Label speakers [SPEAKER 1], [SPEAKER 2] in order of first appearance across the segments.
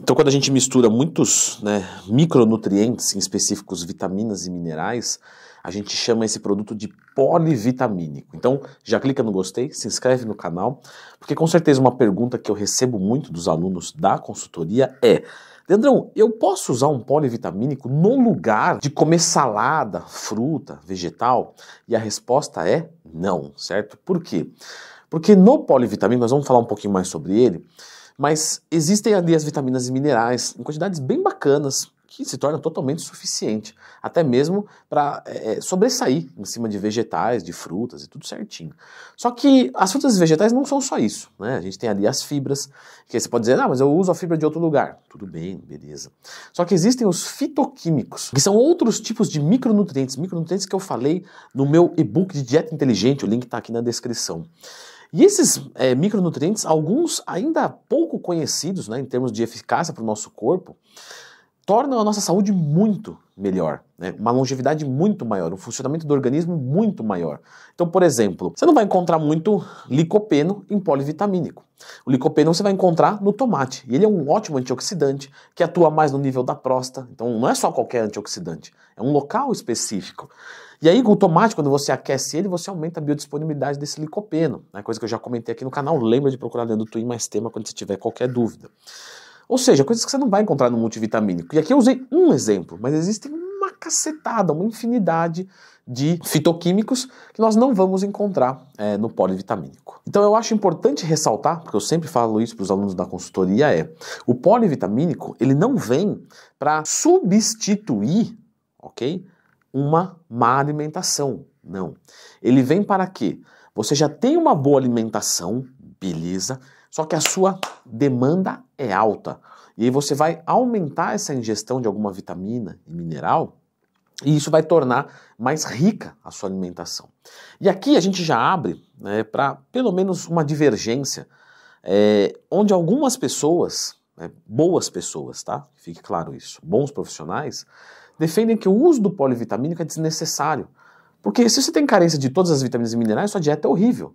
[SPEAKER 1] Então, quando a gente mistura muitos né, micronutrientes, em específicos vitaminas e minerais, a gente chama esse produto de polivitamínico. Então, já clica no gostei, se inscreve no canal, porque com certeza uma pergunta que eu recebo muito dos alunos da consultoria é: Leandrão, eu posso usar um polivitamínico no lugar de comer salada, fruta, vegetal? E a resposta é não, certo? Por quê? Porque no polivitamínico, nós vamos falar um pouquinho mais sobre ele mas existem ali as vitaminas e minerais em quantidades bem bacanas que se torna totalmente suficiente, até mesmo para é, é, sobressair em cima de vegetais, de frutas e tudo certinho. Só que as frutas e vegetais não são só isso, né? A gente tem ali as fibras, que você pode dizer, ah, mas eu uso a fibra de outro lugar. Tudo bem, beleza. Só que existem os fitoquímicos, que são outros tipos de micronutrientes, micronutrientes que eu falei no meu e-book de dieta inteligente, o link está aqui na descrição. E esses é, micronutrientes, alguns ainda pouco conhecidos né, em termos de eficácia para o nosso corpo, tornam a nossa saúde muito melhor, né? uma longevidade muito maior, um funcionamento do organismo muito maior. Então, por exemplo, você não vai encontrar muito licopeno em polivitamínico. O licopeno você vai encontrar no tomate, e ele é um ótimo antioxidante que atua mais no nível da próstata. Então, não é só qualquer antioxidante, é um local específico. E aí, o tomate, quando você aquece ele, você aumenta a biodisponibilidade desse licopeno, né? coisa que eu já comentei aqui no canal. Lembra de procurar dentro do Twin mais tema quando você tiver qualquer dúvida. Ou seja, coisas que você não vai encontrar no multivitamínico. E aqui eu usei um exemplo, mas existem uma cacetada, uma infinidade de fitoquímicos que nós não vamos encontrar é, no polivitamínico. Então eu acho importante ressaltar, porque eu sempre falo isso para os alunos da consultoria, é o polivitamínico ele não vem para substituir, ok, uma má alimentação, não. Ele vem para quê? Você já tem uma boa alimentação, beleza, só que a sua demanda é alta. E aí você vai aumentar essa ingestão de alguma vitamina e mineral, e isso vai tornar mais rica a sua alimentação. E aqui a gente já abre né, para pelo menos uma divergência, é, onde algumas pessoas, né, boas pessoas, tá? Fique claro isso, bons profissionais, defendem que o uso do polivitamínico é desnecessário. Porque se você tem carência de todas as vitaminas e minerais, sua dieta é horrível.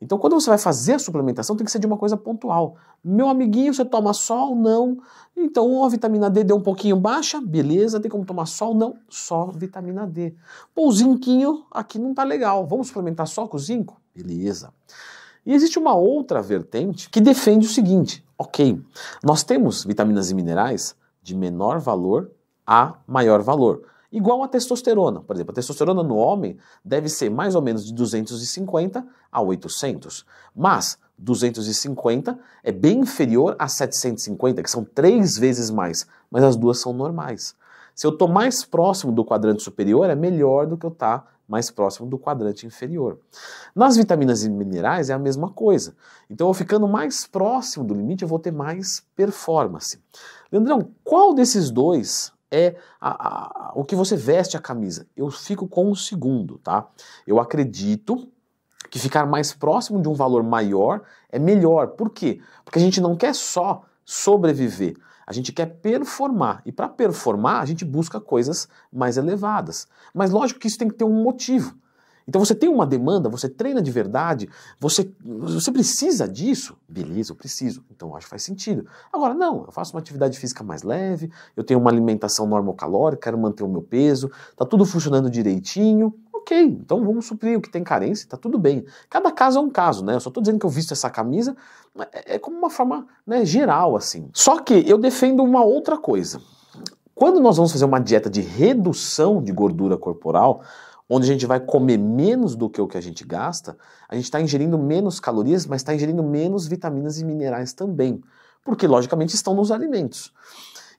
[SPEAKER 1] Então, quando você vai fazer a suplementação, tem que ser de uma coisa pontual. Meu amiguinho, você toma sol? Não. Então, a vitamina D deu um pouquinho baixa? Beleza. Tem como tomar sol? Não. Só vitamina D. Pô, o zinquinho aqui não tá legal. Vamos suplementar só com zinco? Beleza. E existe uma outra vertente que defende o seguinte: ok, nós temos vitaminas e minerais de menor valor a maior valor igual a testosterona. Por exemplo, a testosterona no homem deve ser mais ou menos de 250 a 800, mas 250 é bem inferior a 750, que são três vezes mais, mas as duas são normais. Se eu estou mais próximo do quadrante superior, é melhor do que eu estar tá mais próximo do quadrante inferior. Nas vitaminas e minerais é a mesma coisa. Então, eu ficando mais próximo do limite, eu vou ter mais performance. Leandrão, qual desses dois é a, a, o que você veste a camisa. Eu fico com o um segundo, tá? Eu acredito que ficar mais próximo de um valor maior é melhor. Por quê? Porque a gente não quer só sobreviver, a gente quer performar. E para performar, a gente busca coisas mais elevadas. Mas lógico que isso tem que ter um motivo. Então você tem uma demanda, você treina de verdade, você, você precisa disso? Beleza, eu preciso. Então eu acho que faz sentido. Agora, não, eu faço uma atividade física mais leve, eu tenho uma alimentação normocalórica, quero manter o meu peso, tá tudo funcionando direitinho, ok, então vamos suprir o que tem carência, tá tudo bem. Cada caso é um caso, né? Eu só tô dizendo que eu visto essa camisa, é, é como uma forma né, geral, assim. Só que eu defendo uma outra coisa. Quando nós vamos fazer uma dieta de redução de gordura corporal, onde a gente vai comer menos do que o que a gente gasta, a gente está ingerindo menos calorias, mas está ingerindo menos vitaminas e minerais também, porque logicamente estão nos alimentos.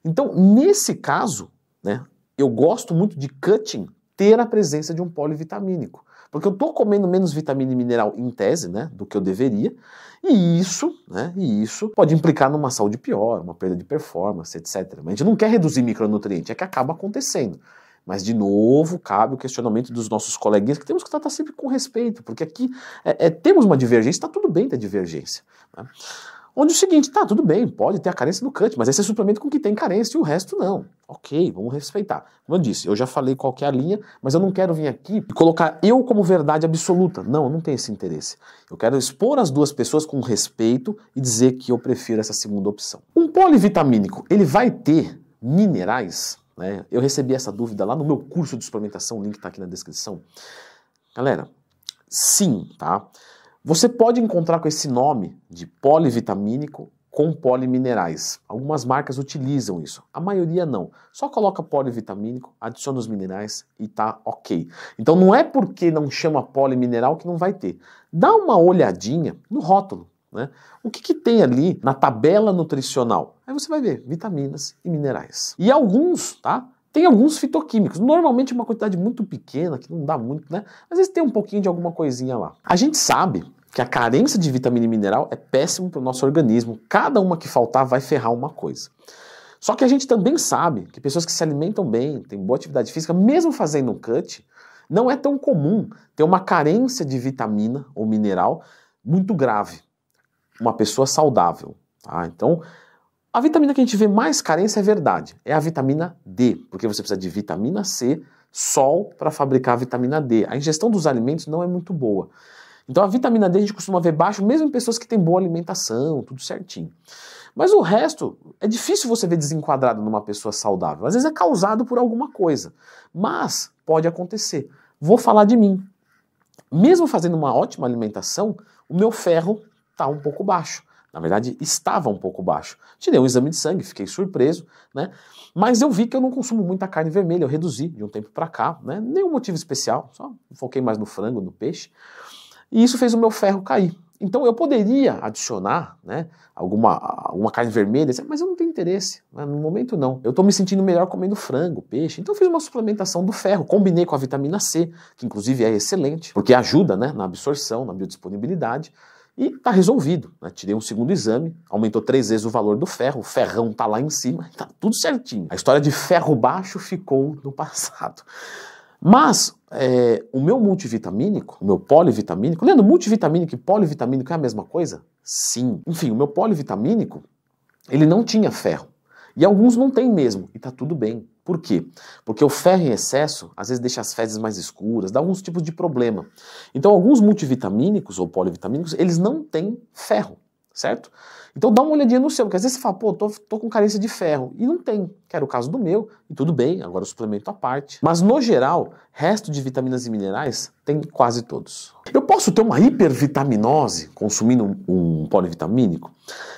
[SPEAKER 1] Então, nesse caso, né, eu gosto muito de cutting ter a presença de um polivitamínico, porque eu estou comendo menos vitamina e mineral em tese, né, do que eu deveria, e isso, né, e isso pode implicar numa saúde pior, uma perda de performance, etc. Mas a gente não quer reduzir micronutriente, é que acaba acontecendo. Mas, de novo, cabe o questionamento dos nossos coleguinhas, que temos que tratar sempre com respeito, porque aqui é, é, temos uma divergência, está tudo bem ter divergência. Né? Onde o seguinte, tá, tudo bem, pode ter a carência do cante, mas esse é suplemento com que tem carência e o resto não. Ok, vamos respeitar. Como eu disse, eu já falei qual é a linha, mas eu não quero vir aqui e colocar eu como verdade absoluta. Não, eu não tenho esse interesse. Eu quero expor as duas pessoas com respeito e dizer que eu prefiro essa segunda opção. Um polivitamínico, ele vai ter minerais? Né? Eu recebi essa dúvida lá no meu curso de suplementação, o link está aqui na descrição. Galera, sim, tá? Você pode encontrar com esse nome de polivitamínico com poliminerais. Algumas marcas utilizam isso, a maioria não. Só coloca polivitamínico, adiciona os minerais e tá ok. Então não é porque não chama polimineral que não vai ter. Dá uma olhadinha no rótulo. Né? O que, que, tem ali na tabela nutricional? Aí você vai ver vitaminas e minerais. E alguns, tá? Tem alguns fitoquímicos, normalmente é uma quantidade muito pequena, que não dá muito, né? Às vezes tem um pouquinho de alguma coisinha lá. A gente sabe que a carência de vitamina e mineral é péssimo para o nosso organismo. Cada uma que faltar vai ferrar uma coisa. Só que a gente também sabe que pessoas que se alimentam bem, têm boa atividade física, mesmo fazendo um cut, não é tão comum ter uma carência de vitamina ou mineral muito grave uma pessoa saudável. Tá? Então, a vitamina que a gente vê mais carência é verdade, é a vitamina D, porque você precisa de vitamina C, sol para fabricar a vitamina D. A ingestão dos alimentos não é muito boa. Então a vitamina D a gente costuma ver baixo, mesmo em pessoas que têm boa alimentação, tudo certinho. Mas o resto é difícil você ver desenquadrado numa pessoa saudável. Às vezes é causado por alguma coisa, mas pode acontecer. Vou falar de mim. Mesmo fazendo uma ótima alimentação, o meu ferro está um pouco baixo. Na verdade, estava um pouco baixo. Tirei um exame de sangue, fiquei surpreso, né? Mas eu vi que eu não consumo muita carne vermelha, eu reduzi de um tempo para cá, né? Nenhum motivo especial, só foquei mais no frango, no peixe. E isso fez o meu ferro cair. Então eu poderia adicionar né, alguma, alguma carne vermelha, mas eu não tenho interesse, né, no momento não. Eu estou me sentindo melhor comendo frango, peixe, então eu fiz uma suplementação do ferro, combinei com a vitamina C, que inclusive é excelente, porque ajuda né, na absorção, na biodisponibilidade. E está resolvido. Né? Tirei um segundo exame, aumentou três vezes o valor do ferro, o ferrão está lá em cima, está tudo certinho. A história de ferro baixo ficou no passado. Mas é, o meu multivitamínico, o meu polivitamínico, lendo multivitamínico e polivitamínico é a mesma coisa? Sim. Enfim, o meu polivitamínico, ele não tinha ferro. E alguns não tem mesmo, e está tudo bem. Por quê? Porque o ferro em excesso às vezes deixa as fezes mais escuras, dá alguns tipos de problema. Então, alguns multivitamínicos ou polivitamínicos, eles não têm ferro certo? Então dá uma olhadinha no seu, porque às vezes você fala, pô, tô, tô com carência de ferro, e não tem, que era o caso do meu, e tudo bem, agora eu suplemento à parte. Mas no geral, resto de vitaminas e minerais tem quase todos. Eu posso ter uma hipervitaminose consumindo um, polivitamínico?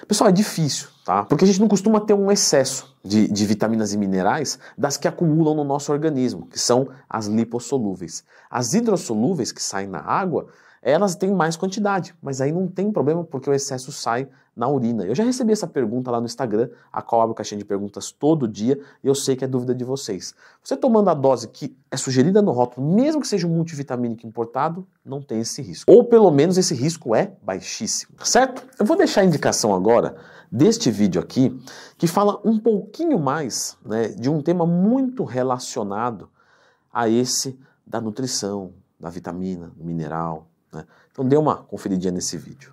[SPEAKER 1] Pessoal, é difícil, tá? Porque a gente não costuma ter um excesso de, de vitaminas e minerais das que acumulam no nosso organismo, que são as lipossolúveis. As hidrossolúveis que saem na água, elas têm mais quantidade, mas aí não tem problema porque o excesso sai na urina. Eu já recebi essa pergunta lá no Instagram, a qual abro caixinha de perguntas todo dia, e eu sei que é dúvida de vocês. Você tomando a dose que é sugerida no rótulo, mesmo que seja um multivitamínico importado, não tem esse risco. Ou pelo menos esse risco é baixíssimo, certo? Eu vou deixar a indicação agora deste vídeo aqui, que fala um pouquinho mais né, de um tema muito relacionado a esse da nutrição, da vitamina, do mineral, né? Então dê uma conferidinha nesse vídeo.